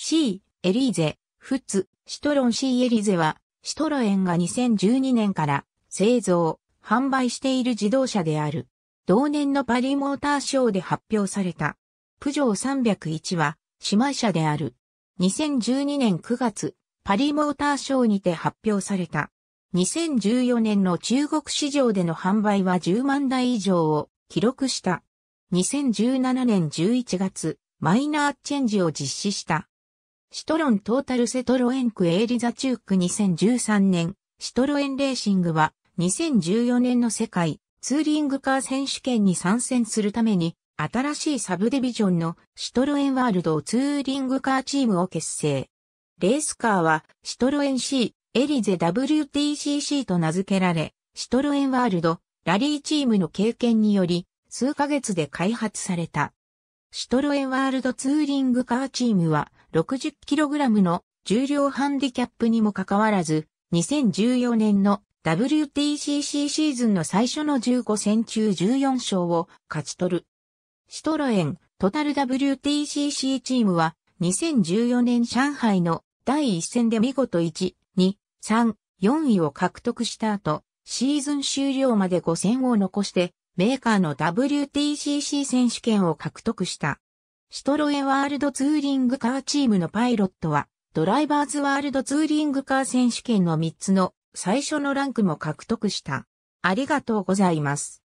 C、エリーゼ、フツ、シトロン C エリーゼは、シトロエンが2012年から製造、販売している自動車である。同年のパリモーターショーで発表された。プジョー301は、姉妹車である。2012年9月、パリモーターショーにて発表された。2014年の中国市場での販売は10万台以上を記録した。2017年11月、マイナーチェンジを実施した。シトロントータルセトロエンクエイリザチューク2013年、シトロエンレーシングは2014年の世界ツーリングカー選手権に参戦するために新しいサブディビジョンのシトロエンワールドツーリングカーチームを結成。レースカーはシトロエン C、エリゼ WTCC と名付けられ、シトロエンワールド、ラリーチームの経験により、数ヶ月で開発された。シトロエンワールドツーリングカーチームは、60kg の重量ハンディキャップにもかかわらず、2014年の WTCC シーズンの最初の15戦中14勝を勝ち取る。シトロエン、トタル WTCC チームは、2014年上海の第1戦で見事1、2、3、4位を獲得した後、シーズン終了まで5戦を残して、メーカーの WTCC 選手権を獲得した。シトロエワールドツーリングカーチームのパイロットは、ドライバーズワールドツーリングカー選手権の3つの最初のランクも獲得した。ありがとうございます。